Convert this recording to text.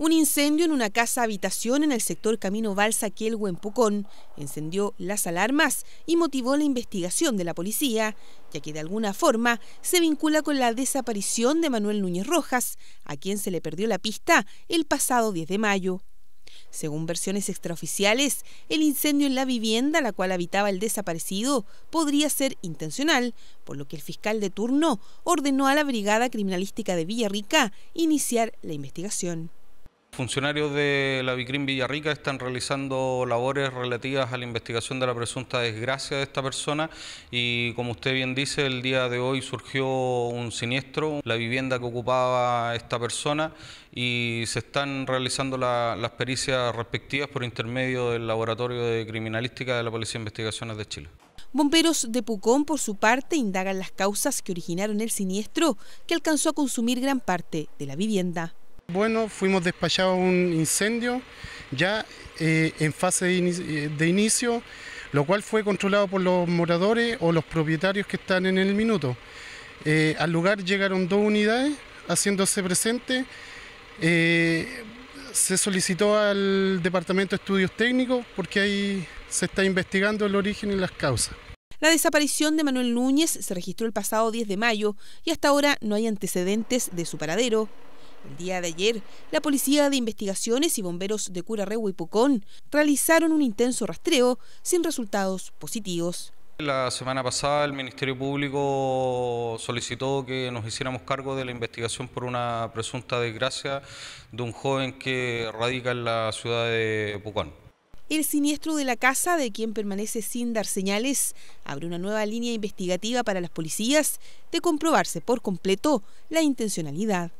Un incendio en una casa-habitación en el sector Camino Balsa aquí encendió las alarmas y motivó la investigación de la policía, ya que de alguna forma se vincula con la desaparición de Manuel Núñez Rojas, a quien se le perdió la pista el pasado 10 de mayo. Según versiones extraoficiales, el incendio en la vivienda la cual habitaba el desaparecido podría ser intencional, por lo que el fiscal de turno ordenó a la Brigada Criminalística de Villarrica iniciar la investigación. Funcionarios de la Vicrim Villarrica están realizando labores relativas a la investigación de la presunta desgracia de esta persona y como usted bien dice, el día de hoy surgió un siniestro, la vivienda que ocupaba esta persona y se están realizando las pericias respectivas por intermedio del Laboratorio de Criminalística de la Policía de Investigaciones de Chile. Bomberos de Pucón, por su parte, indagan las causas que originaron el siniestro que alcanzó a consumir gran parte de la vivienda. Bueno, fuimos despachados a un incendio ya eh, en fase eh, de inicio, lo cual fue controlado por los moradores o los propietarios que están en el minuto. Eh, al lugar llegaron dos unidades haciéndose presente. se solicitó al Departamento de Estudios Técnicos porque ahí se está investigando el origen y las causas. La desaparición de Manuel Núñez se registró el pasado 10 de mayo y hasta ahora no hay antecedentes de su paradero. El día de ayer, la Policía de Investigaciones y Bomberos de Curarrehue y Pucón realizaron un intenso rastreo sin resultados positivos. La semana pasada el Ministerio Público solicitó que nos hiciéramos cargo de la investigación por una presunta desgracia de un joven que radica en la ciudad de Pucón. El siniestro de la casa, de quien permanece sin dar señales, abre una nueva línea investigativa para las policías de comprobarse por completo la intencionalidad.